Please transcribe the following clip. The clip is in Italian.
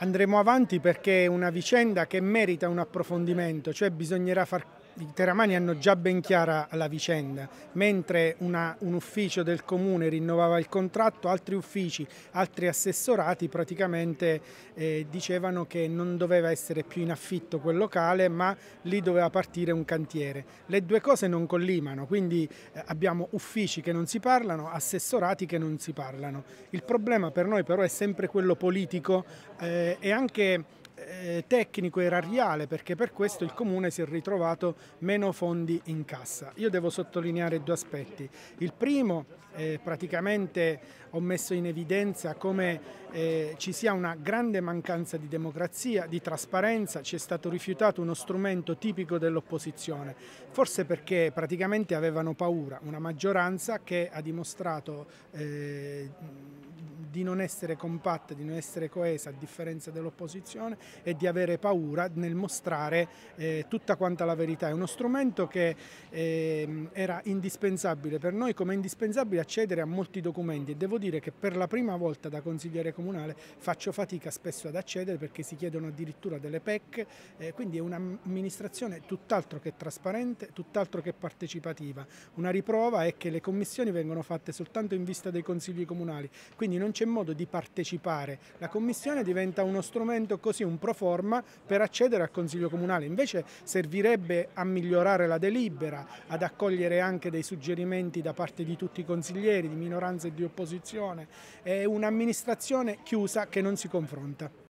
andremo avanti perché è una vicenda che merita un approfondimento, cioè bisognerà far i teramani hanno già ben chiara la vicenda, mentre una, un ufficio del comune rinnovava il contratto, altri uffici, altri assessorati praticamente eh, dicevano che non doveva essere più in affitto quel locale ma lì doveva partire un cantiere. Le due cose non collimano, quindi eh, abbiamo uffici che non si parlano, assessorati che non si parlano. Il problema per noi però è sempre quello politico eh, e anche eh, tecnico erariale perché per questo il Comune si è ritrovato meno fondi in cassa. Io devo sottolineare due aspetti. Il primo, eh, praticamente ho messo in evidenza come eh, ci sia una grande mancanza di democrazia, di trasparenza, ci è stato rifiutato uno strumento tipico dell'opposizione, forse perché praticamente avevano paura, una maggioranza che ha dimostrato eh, di non essere compatta, di non essere coesa a differenza dell'opposizione e di avere paura nel mostrare eh, tutta quanta la verità. È uno strumento che eh, era indispensabile per noi, come è indispensabile accedere a molti documenti e devo dire che per la prima volta da consigliere comunale faccio fatica spesso ad accedere perché si chiedono addirittura delle PEC, eh, quindi è un'amministrazione tutt'altro che trasparente, tutt'altro che partecipativa. Una riprova è che le commissioni vengono fatte soltanto in vista dei consigli comunali, quindi non c'è modo di partecipare. La commissione diventa uno strumento così, un pro forma per accedere al Consiglio Comunale, invece servirebbe a migliorare la delibera, ad accogliere anche dei suggerimenti da parte di tutti i consiglieri, di minoranza e di opposizione. È un'amministrazione chiusa che non si confronta.